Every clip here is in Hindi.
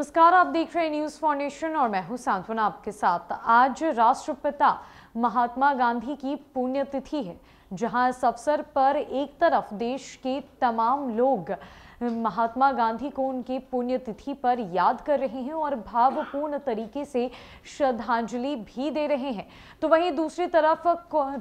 नमस्कार आप देख रहे हैं न्यूज फाउंडेशन और मैं हूं सांत्वना आपके साथ आज राष्ट्रपिता महात्मा गांधी की पुण्यतिथि है जहां इस अवसर पर एक तरफ देश के तमाम लोग महात्मा गांधी को उनकी पुण्यतिथि पर याद कर रहे हैं और भावपूर्ण तरीके से श्रद्धांजलि भी दे रहे हैं तो वहीं दूसरी तरफ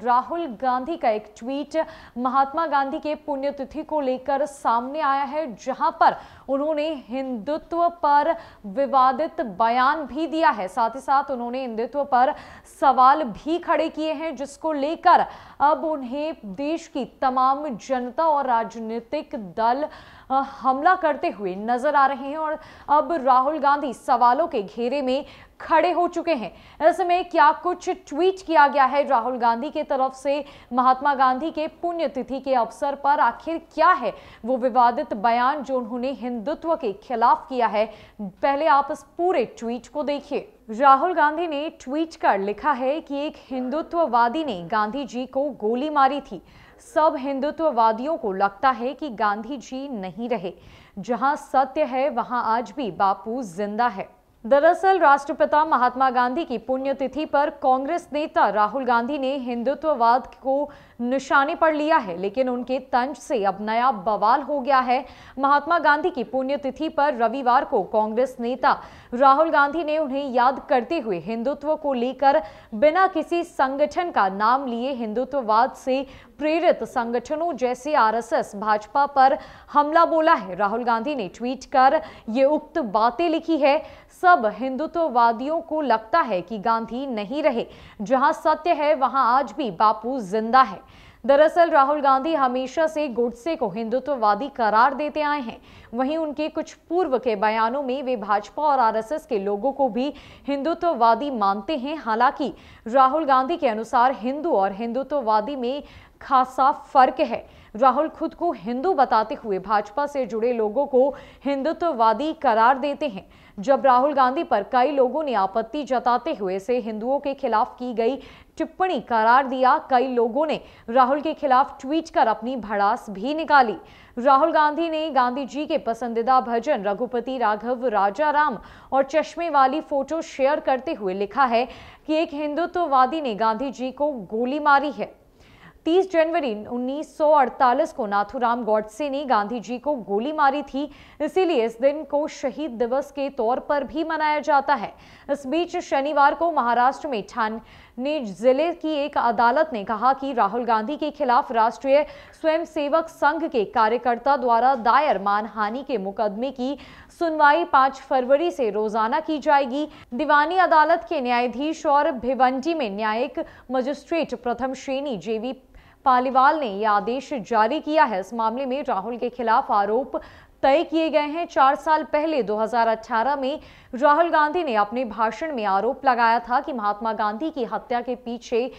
राहुल गांधी का एक ट्वीट महात्मा गांधी के पुण्यतिथि को लेकर सामने आया है जहां पर उन्होंने हिंदुत्व पर विवादित बयान भी दिया है साथ ही साथ उन्होंने हिंदुत्व पर सवाल भी खड़े किए हैं जिसको लेकर अब उन्हें देश की तमाम जनता और राजनीतिक दल हमला करते हुए नजर आ रहे हैं और अब राहुल गांधी सवालों के घेरे में खड़े हो चुके हैं इसमें क्या कुछ ट्वीट किया गया है राहुल गांधी के तरफ से महात्मा गांधी के पुण्यतिथि के अवसर पर आखिर क्या है वो विवादित बयान जो उन्होंने हिंदुत्व के खिलाफ किया है पहले आप इस पूरे ट्वीट को देखिए राहुल गांधी ने ट्वीट कर लिखा है कि एक हिंदुत्ववादी ने गांधी जी को गोली मारी थी सब हिंदुत्ववादियों को लगता है कि गांधी जी नहीं रहे जहां सत्य है वहां आज भी बापू जिंदा है दरअसल राष्ट्रपिता महात्मा गांधी की पुण्यतिथि पर कांग्रेस नेता राहुल गांधी ने हिंदुत्ववाद को निशाने पर लिया है लेकिन उनके तंज से अब नया बवाल हो गया है महात्मा गांधी की पुण्यतिथि पर रविवार को कांग्रेस नेता राहुल गांधी ने उन्हें याद करते हुए हिंदुत्व को लेकर बिना किसी संगठन का नाम लिए हिंदुत्ववाद से प्रेरित संगठनों जैसे आरएसएस भाजपा पर हमला बोला है राहुल गांधी ने ट्वीट कर ये उक्त बातें लिखी है सब हिंदुत्ववादियों को लगता है कि गांधी नहीं रहे जहां सत्य है वहां आज भी बापू जिंदा है दरअसल राहुल गांधी हमेशा से गुडसे को हिंदुत्ववादी करार देते आए हैं वहीं उनके कुछ पूर्व के बयानों में वे भाजपा और आरएसएस के लोगों को भी हिंदुत्ववादी मानते हैं हालांकि राहुल गांधी के अनुसार हिंदू और हिंदुत्ववादी में खासा फर्क है राहुल खुद को हिंदू बताते हुए भाजपा से जुड़े लोगों को हिंदुत्ववादी करार देते हैं जब राहुल गांधी पर कई लोगों ने आपत्ति जताते हुए इसे हिंदुओं के खिलाफ की गई टिप्पणी करार दिया कई लोगों ने राहुल के खिलाफ ट्वीट कर अपनी भड़ास भी निकाली राहुल गांधी ने गांधी जी के पसंदीदा भजन रघुपति राघव राजा राम और चश्मे वाली फोटो शेयर करते हुए लिखा है कि एक हिंदुत्ववादी ने गांधी जी को गोली मारी है 30 जनवरी 1948 को नाथुराम गौडसे ने गांधी जी को गोली मारी थी इसीलिए इस दिन को शहीद दिवस के तौर पर भी मनाया जाता है इस बीच शनिवार को महाराष्ट्र में ठाणे जिले की एक अदालत ने कहा कि राहुल गांधी के खिलाफ राष्ट्रीय स्वयंसेवक संघ के कार्यकर्ता द्वारा दायर मानहानि के मुकदमे की सुनवाई 5 फरवरी से रोजाना की जाएगी दीवानी अदालत के न्यायाधीश और भिवंडी में न्यायिक मजिस्ट्रेट प्रथम श्रेणी जेवी पालीवाल ने यह आदेश जारी किया है इस मामले में राहुल के खिलाफ आरोप तय किए गए हैं चार साल पहले 2018 में राहुल गांधी ने अपने भाषण में आरोप लगाया था कि महात्मा गांधी की हत्या के पीछे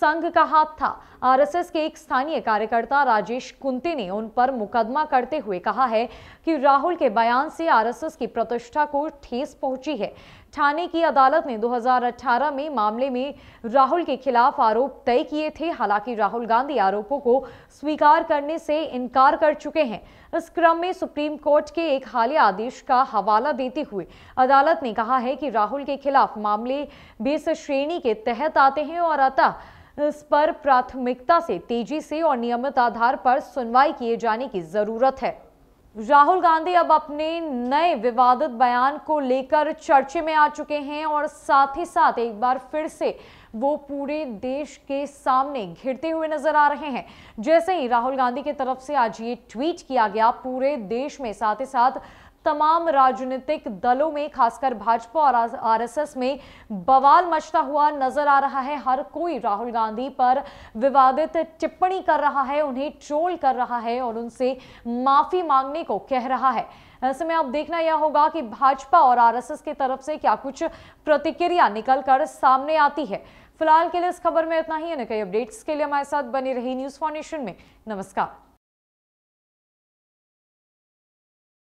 संघ का हाथ था आरएसएस के एक स्थानीय कार्यकर्ता राजेश कुंते ने उन पर मुकदमा करते हुए कहा है कि राहुल के बयान से आरएसएस की प्रतिष्ठा को ठेस पहुंची है थाने की अदालत ने 2018 में मामले में राहुल के खिलाफ आरोप तय किए थे हालांकि राहुल गांधी आरोपों को स्वीकार करने से इनकार कर चुके हैं इस क्रम में सुप्रीम कोर्ट के एक हालिया आदेश का हवाला देते हुए अदालत ने कहा है कि राहुल के खिलाफ मामले बेस श्रेणी के तहत आते हैं और अतः इस पर प्राथमिकता से तेजी से और नियमित आधार पर सुनवाई किए जाने की जरूरत है राहुल गांधी अब अपने नए विवादित बयान को लेकर चर्चे में आ चुके हैं और साथ ही साथ एक बार फिर से वो पूरे देश के सामने घिरते हुए नजर आ रहे हैं जैसे ही राहुल गांधी की तरफ से आज ये ट्वीट किया गया पूरे देश में साथ ही साथ तमाम राजनीतिक दलों में खासकर भाजपा और आरएसएस में बवाल मचता हुआ नजर आ रहा है हर कोई राहुल गांधी पर विवादित टिप्पणी कर रहा है उन्हें ट्रोल कर रहा है और उनसे माफी मांगने को कह रहा है ऐसे में अब देखना यह होगा कि भाजपा और आरएसएस की तरफ से क्या कुछ प्रतिक्रिया निकल कर सामने आती है फिलहाल के लिए इस खबर में इतना ही है न कई अपडेट्स के लिए हमारे साथ बनी रही न्यूज फाउंडेशन में नमस्कार